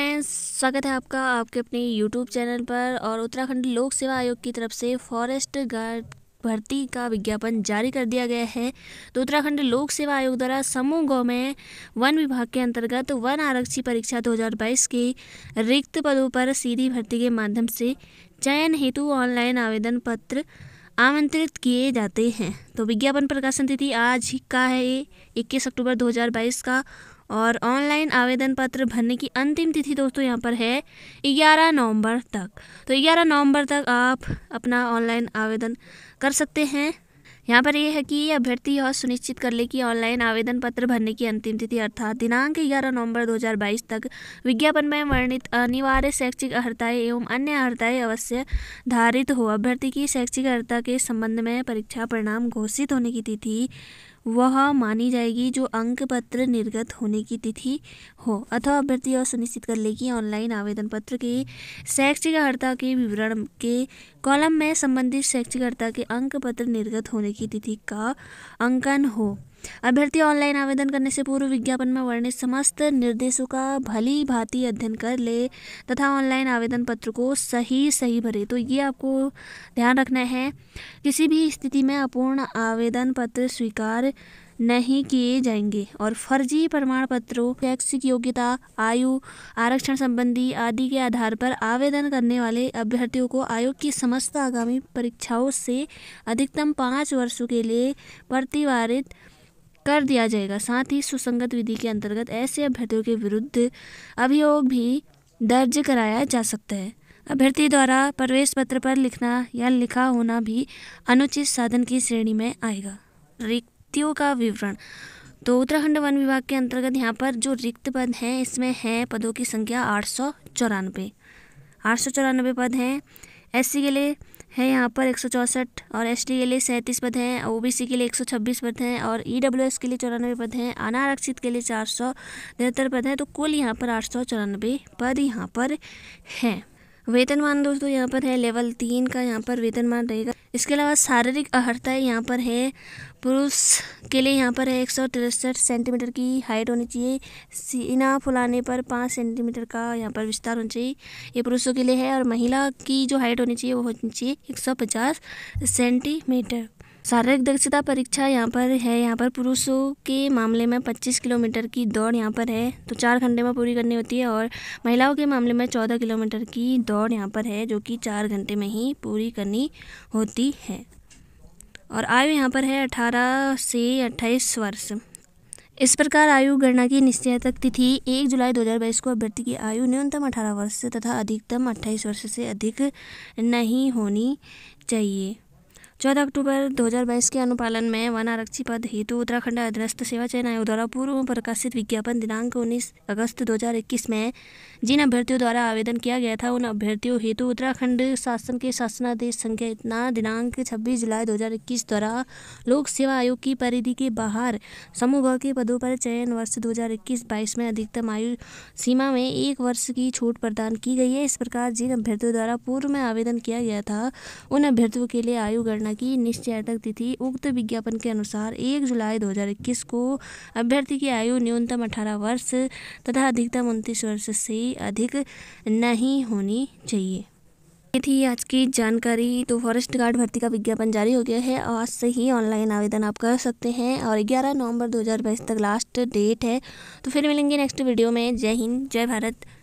friends स्वागत है आपका आपके अपने यूट्यूब चैनल पर और उत्तराखंड लोक सेवा आयोग की तरफ से फॉरेस्ट गार्ड भर्ती का विज्ञापन जारी कर दिया गया है तो उत्तराखंड लोक सेवा आयोग द्वारा समूह गौ में वन विभाग के अंतर्गत वन आरक्षी परीक्षा 2022 के रिक्त पदों पर सीधी भर्ती के माध्यम से चयन हेतु ऑनलाइन आवेदन पत्र आमंत्रित किए जाते हैं तो विज्ञापन प्रकाशन तिथि आज का है इक्कीस अक्टूबर 2022 का और ऑनलाइन आवेदन पत्र भरने की अंतिम तिथि दोस्तों यहाँ पर है ग्यारह नवंबर तक तो ग्यारह नवंबर तक आप अपना ऑनलाइन आवेदन कर सकते हैं यहाँ पर यह है कि अभ्यर्थी यह सुनिश्चित कर ले कि ऑनलाइन आवेदन पत्र भरने की अंतिम तिथि अर्थात दिनांक 11 नवंबर 2022 तक विज्ञापन में वर्णित अनिवार्य शैक्षिक अर्हताएं एवं अन्य अर्हताएं अवश्य धारित हो अभ्यर्थी की शैक्षिक अर्हता के संबंध में परीक्षा परिणाम घोषित होने की तिथि वह मानी जाएगी जो अंक पत्र निर्गत होने की तिथि हो अथवा अभ्यर्थी और सुनिश्चित कर लेगी ऑनलाइन आवेदन पत्र के शैक्षिक अर्हता के विवरण के कॉलम में संबंधित शैक्षिक के अंक पत्र निर्गत होने की तिथि का अंकन हो अभ्यर्थी ऑनलाइन आवेदन करने से पूर्व विज्ञापन में वर्णित समस्त निर्देशों का भली भांति अध्ययन कर ले तथा ऑनलाइन आवेदन पत्र को सही सही भरे तो ये आपको ध्यान रखना है किसी भी स्थिति में अपूर्ण आवेदन पत्र स्वीकार नहीं किए जाएंगे और फर्जी प्रमाण पत्रों टैक्स की योग्यता आयु आरक्षण संबंधी आदि के आधार पर आवेदन करने वाले अभ्यर्थियों को आयोग की समस्त आगामी परीक्षाओं से अधिकतम पाँच वर्षों के लिए प्रतिवारित कर दिया जाएगा साथ ही सुसंगत विधि के अंतर्गत ऐसे अभ्यर्थियों के विरुद्ध अभियोग भी दर्ज कराया जा सकता है अभ्यर्थी द्वारा प्रवेश पत्र पर लिखना या लिखा होना भी अनुचित साधन की श्रेणी में आएगा रिक्तियों का विवरण तो उत्तराखंड वन विभाग के अंतर्गत यहाँ पर जो रिक्त पद हैं इसमें हैं पदों की संख्या आठ सौ चौरानबे आठ सौ चौरानबे पद हैं एस के लिए है यहाँ पर एक सौ चौंसठ और एस के लिए सैंतीस पद हैं ओ के लिए एक सौ छब्बीस पद हैं और ई e के लिए चौरानवे पद हैं अनारक्षित के लिए चार सौ तिहत्तर पद हैं तो कुल यहाँ पर आठ सौ चौरानबे पद यहाँ पर हैं वेतनमान दोस्तों यहाँ पर है लेवल तीन का यहाँ पर वेतनमान रहेगा इसके अलावा शारीरिक अहर्ता यहाँ पर है पुरुष के लिए यहाँ पर है एक सौ तिरसठ सेंटीमीटर की हाइट होनी चाहिए सीना फुलाने पर पाँच सेंटीमीटर का यहाँ पर विस्तार होना चाहिए ये पुरुषों के लिए है और महिला की जो हाइट होनी चाहिए वो होनी चाहिए एक सौ पचास सेंटीमीटर शारीरिक दक्षता परीक्षा यहाँ पर है यहाँ पर पुरुषों के मामले में 25 किलोमीटर की दौड़ यहाँ पर है तो चार घंटे में पूरी करनी होती है और महिलाओं के मामले में 14 किलोमीटर की दौड़ यहाँ पर है जो कि चार घंटे में ही पूरी करनी होती है और आयु यहाँ पर है 18 से 28 वर्ष इस प्रकार आयु गणना की तक तिथि एक जुलाई 2022 को अभ्यर्थी की आयु न्यूनतम 18 वर्ष तथा अधिकतम 28 वर्ष से अधिक नहीं होनी चाहिए चौदह अक्टूबर 2022 के अनुपालन में वन आरक्षी पद हेतु उत्तराखंड अधीनस्थ सेवा चयन आयोग द्वारा पूर्व प्रकाशित विज्ञापन दिनांक 19 अगस्त 2021 में जिन अभ्यर्थियों द्वारा आवेदन किया गया था उन अभ्यर्थियों हेतु उत्तराखंड शासन के शासनादेश इतना दिनांक 26 जुलाई 2021 द्वारा लोक सेवा आयोग की परिधि के बाहर समूह के पदों पर चयन वर्ष दो हजार में अधिकतम आयु सीमा में एक वर्ष की छूट प्रदान की गई है इस प्रकार जिन अभ्यर्थियों द्वारा पूर्व में आवेदन किया गया था उन अभ्यर्थियों के लिए आयु गणना स्थापना की निश्चयतक तिथि उक्त विज्ञापन के अनुसार एक जुलाई दो को अभ्यर्थी की आयु न्यूनतम अठारह वर्ष तथा अधिकतम उनतीस वर्ष से अधिक नहीं होनी चाहिए ये थी आज की जानकारी तो फॉरेस्ट गार्ड भर्ती का विज्ञापन जारी हो गया है आज से ही ऑनलाइन आवेदन आप कर सकते हैं और 11 नवंबर 2022 तक लास्ट डेट है तो फिर मिलेंगे नेक्स्ट वीडियो में जय हिंद जय भारत